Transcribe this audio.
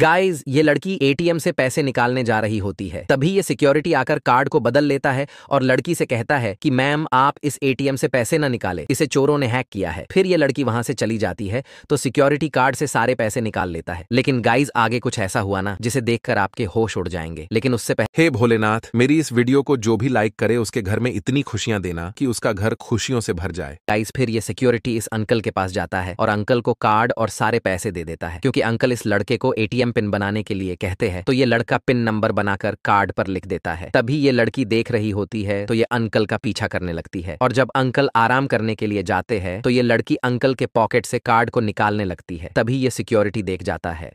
guys ये लड़की ATM से पैसे निकालने जा रही होती है तभी ये सिक्योरिटी आकर कार्ड को बदल लेता है और लड़की से कहता है कि मैम आप इस एटीएम से पैसे ना निकाले इसे चोरों ने हैक किया है फिर ये लड़की वहां से चली जाती है तो सिक्योरिटी कार्ड से सारे पैसे निकाल लेता है लेकिन गाइज आगे कुछ ऐसा हुआ ना जिसे देखकर आपके होश उड़ जाएंगे लेकिन उससे पहले हे भोलेनाथ मेरी इस वीडियो को जो भी लाइक करे उसके घर में इतनी खुशियां देना की उसका घर खुशियों से भर जाए गाइज फिर ये सिक्योरिटी इस अंकल के पास जाता है और अंकल को कार्ड और सारे पैसे दे देता है क्योंकि अंकल इस लड़के को एटीएम एटीएम पिन बनाने के लिए कहते हैं तो ये लड़का पिन नंबर बनाकर कार्ड पर लिख देता है तभी ये लड़की देख रही होती है तो ये अंकल का पीछा करने लगती है और जब अंकल आराम करने के लिए जाते हैं तो ये लड़की अंकल के पॉकेट से कार्ड को निकालने लगती है तभी ये सिक्योरिटी देख जाता है